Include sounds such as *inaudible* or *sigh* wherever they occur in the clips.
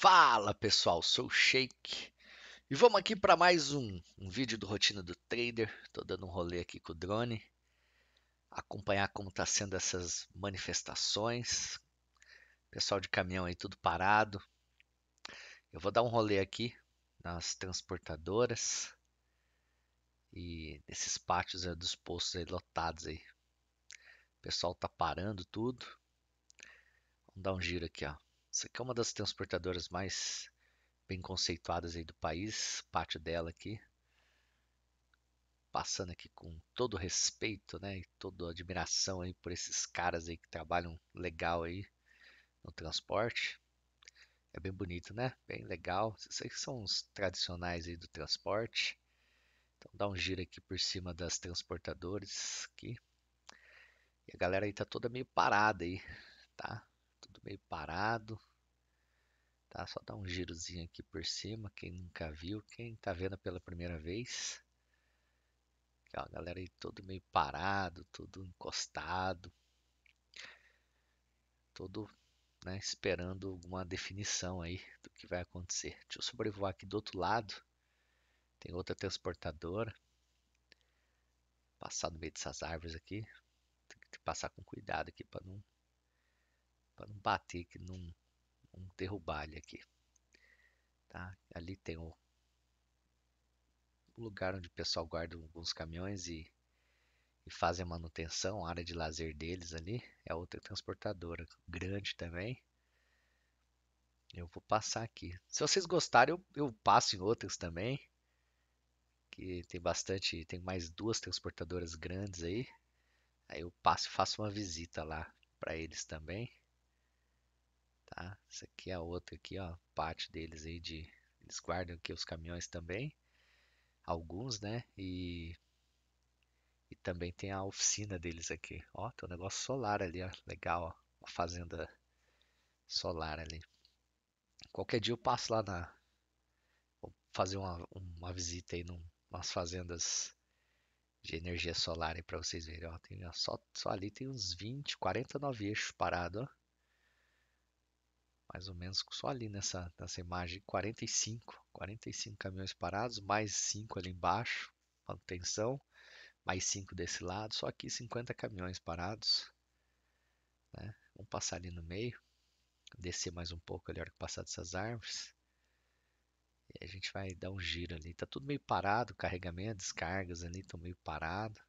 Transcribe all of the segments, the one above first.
Fala pessoal, sou o Shake e vamos aqui para mais um, um vídeo do Rotina do Trader. Estou dando um rolê aqui com o drone, acompanhar como está sendo essas manifestações. Pessoal de caminhão aí tudo parado. Eu vou dar um rolê aqui nas transportadoras e nesses pátios aí eh, dos postos aí lotados aí. O pessoal tá parando tudo. Vamos dar um giro aqui, ó. Essa aqui é uma das transportadoras mais bem conceituadas aí do país, pátio dela aqui. Passando aqui com todo respeito, né, e toda admiração aí por esses caras aí que trabalham legal aí no transporte. É bem bonito, né? Bem legal. Esses aqui são os tradicionais aí do transporte. Então dá um giro aqui por cima das transportadoras aqui. E a galera aí tá toda meio parada aí, tá? Tudo meio parado. Tá? Só dá um girozinho aqui por cima, quem nunca viu, quem está vendo pela primeira vez. Aqui, ó, a galera aí todo meio parado, todo encostado. Todo né, esperando alguma definição aí do que vai acontecer. Deixa eu sobrevoar aqui do outro lado. Tem outra transportadora. Passar no meio dessas árvores aqui. Tem que passar com cuidado aqui para não para não bater aqui num um terrubalho aqui. Tá? Ali tem o, o lugar onde o pessoal guarda alguns caminhões e, e fazem a manutenção, a área de lazer deles ali. É outra transportadora, grande também. Eu vou passar aqui. Se vocês gostarem, eu, eu passo em outras também. Que tem bastante, tem mais duas transportadoras grandes aí. Aí eu passo, faço uma visita lá para eles também. Tá? Essa aqui é a outra aqui, ó, pátio deles aí de eles guardam aqui os caminhões também, alguns, né? E e também tem a oficina deles aqui. Ó, tem um negócio solar ali, ó, legal, ó, uma fazenda solar ali. Qualquer dia eu passo lá na vou fazer uma, uma visita aí num, umas fazendas de energia solar aí para vocês verem, ó, tem ó, só só ali tem uns 20, 49 nove eixos parado, ó mais ou menos só ali nessa, nessa imagem, 45, 45 caminhões parados, mais 5 ali embaixo, manutenção, mais 5 desse lado, só aqui 50 caminhões parados. Né? Vamos passar ali no meio, descer mais um pouco ali a hora que passar dessas árvores. E a gente vai dar um giro ali. Tá tudo meio parado, carregamento, descargas ali estão meio parado.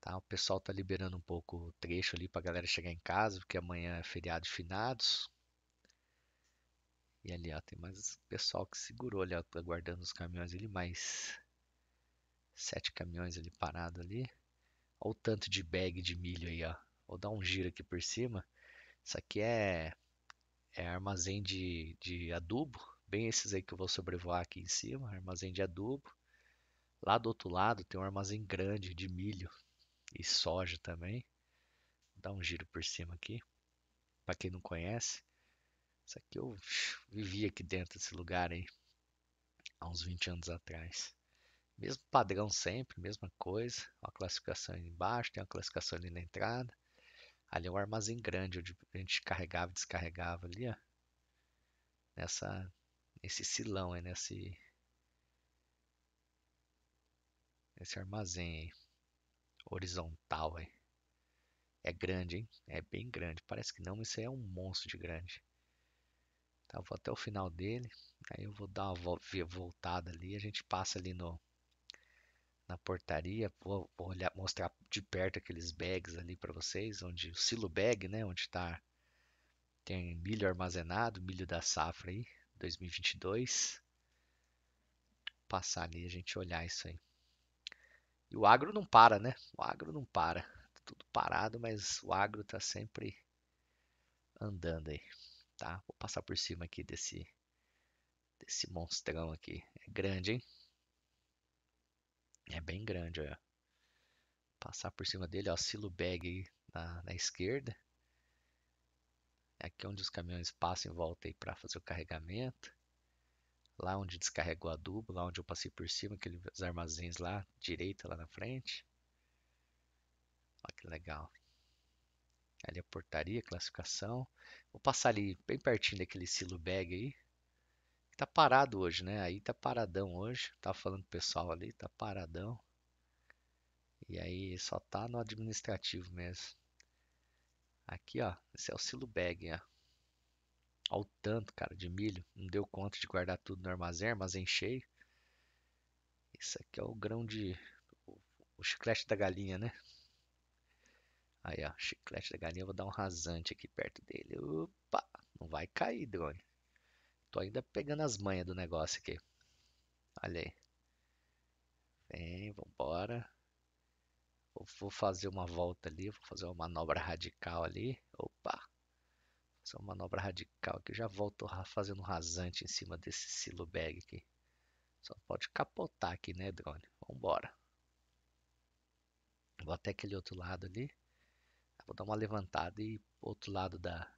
Tá, o pessoal tá liberando um pouco o trecho ali a galera chegar em casa, porque amanhã é feriado de finados. E ali, ó, tem mais pessoal que segurou ali, ó, tá guardando os caminhões ali, mais sete caminhões ali parado ali. Olha o tanto de bag de milho aí, ó. Vou dar um giro aqui por cima. Isso aqui é, é armazém de, de adubo. Bem esses aí que eu vou sobrevoar aqui em cima, armazém de adubo. Lá do outro lado tem um armazém grande de milho e soja também. Vou dar um giro por cima aqui. Para quem não conhece, isso aqui eu vivi aqui dentro desse lugar aí, há uns 20 anos atrás. Mesmo padrão sempre, mesma coisa. Uma classificação ali embaixo, tem uma classificação ali na entrada. Ali é um armazém grande, onde a gente carregava e descarregava ali, ó. Nessa, nesse silão, é nesse, nesse armazém aí. Horizontal aí. É grande, hein? É bem grande. Parece que não, mas isso aí é um monstro de grande. Tá, vou até o final dele, aí eu vou dar uma voltada ali, a gente passa ali no na portaria, vou, vou olhar, mostrar de perto aqueles bags ali para vocês, onde o silo bag, né, onde tá tem milho armazenado, milho da safra aí, 2022. Passar ali a gente olhar isso aí. E o agro não para, né? O agro não para. Tá tudo parado, mas o agro tá sempre andando aí tá? Vou passar por cima aqui desse, desse monstrão aqui. É grande, hein? É bem grande, ó. Passar por cima dele, ó, silo bag na, na esquerda. É aqui onde os caminhões passam em volta aí para fazer o carregamento. Lá onde descarregou adubo, lá onde eu passei por cima, aqueles armazéns lá, direita lá na frente. Olha que legal. Ali a portaria, classificação. Vou passar ali bem pertinho daquele silo bag aí. Tá parado hoje, né? Aí tá paradão hoje. Tava falando pro pessoal ali, tá paradão. E aí só tá no administrativo mesmo. Aqui, ó. Esse é o silo bag, ó. Olha o tanto, cara, de milho. Não deu conta de guardar tudo no armazém, armazém cheio. Isso aqui é o grão de. O chiclete da galinha, né? Aí, ó, chiclete da galinha, eu vou dar um rasante aqui perto dele. Opa, não vai cair, drone. Tô ainda pegando as manhas do negócio aqui. Olha aí. Vem, vambora. vou fazer uma volta ali, vou fazer uma manobra radical ali. Opa! Fazer uma manobra radical aqui. Eu já volto fazendo um rasante em cima desse silo bag aqui. Só pode capotar aqui, né, drone? Vambora. Vou até aquele outro lado ali. Vou dar uma levantada e outro lado da,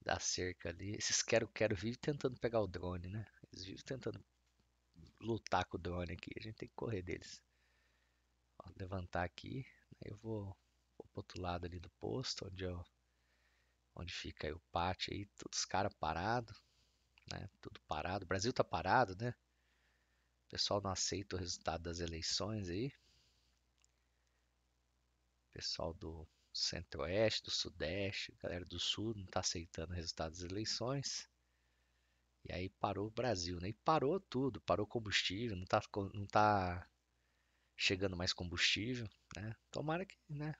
da cerca ali. Esses quero-quero vivem tentando pegar o drone, né? Eles vivem tentando lutar com o drone aqui. A gente tem que correr deles. Vou levantar aqui. eu vou, vou pro outro lado ali do posto, onde eu, onde fica aí o pátio aí, todos os caras parados, né? Tudo parado. O Brasil tá parado, né? O pessoal não aceita o resultado das eleições aí. Pessoal do Centro-Oeste, do Sudeste, galera do Sul não está aceitando o resultado das eleições. E aí parou o Brasil, né? E parou tudo, parou combustível, não tá, não tá chegando mais combustível, né? Tomara que, né?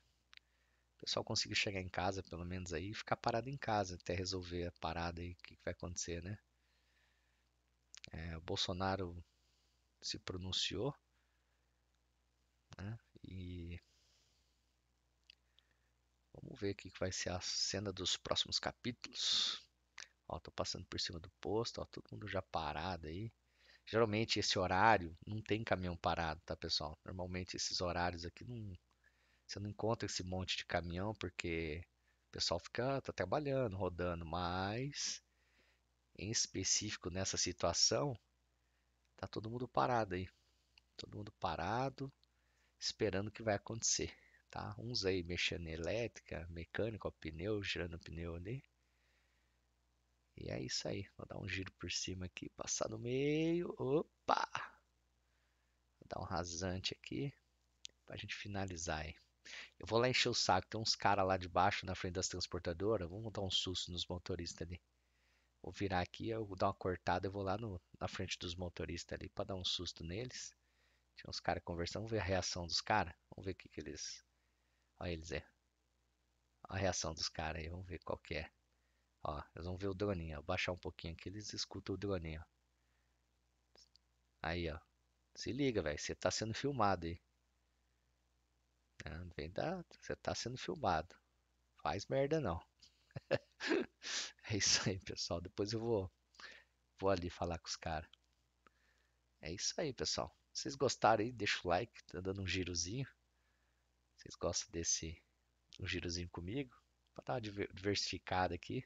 O pessoal consiga chegar em casa, pelo menos aí, e ficar parado em casa até resolver a parada aí, o que, que, vai acontecer, né? É, o Bolsonaro se pronunciou, né? E Vamos ver o que vai ser a cena dos próximos capítulos. Ó, tô passando por cima do posto, ó, todo mundo já parado aí. Geralmente esse horário não tem caminhão parado, tá, pessoal? Normalmente esses horários aqui não você não encontra esse monte de caminhão porque o pessoal fica ah, tá trabalhando, rodando, mas em específico nessa situação tá todo mundo parado aí. Todo mundo parado, esperando o que vai acontecer tá? Uns aí mexendo em elétrica, mecânica, ó, pneu, girando o pneu ali. E é isso aí. Vou dar um giro por cima aqui, passar no meio. Opa! Vou dar um rasante aqui pra gente finalizar aí. Eu vou lá encher o saco. Tem uns caras lá de baixo na frente das transportadoras. Vamos dar um susto nos motoristas ali. Vou virar aqui, eu vou dar uma cortada e vou lá no, na frente dos motoristas ali para dar um susto neles. Tinha uns caras conversando, vamos ver a reação dos caras. Vamos ver o que, que eles Olha eles aí. É. Olha a reação dos caras aí, vamos ver qual que é. Ó, eles vão ver o droninho, ó. Baixar um pouquinho aqui, eles escutam o droninho, ó. Aí, ó. Se liga, velho, você tá sendo filmado aí. Ah, não, vem da. você tá sendo filmado. Faz merda não. *laughs* é isso aí, pessoal. Depois eu vou, vou ali falar com os caras. É isso aí, pessoal. Se vocês gostaram aí, deixa o like, tá dando um girozinho. Vocês gostam desse um girozinho comigo? Para dar uma diversificada aqui.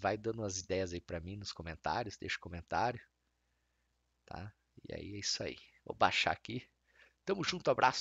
Vai dando umas ideias aí para mim nos comentários, deixa um comentário. Tá? E aí é isso aí. Vou baixar aqui. Tamo junto, abraço.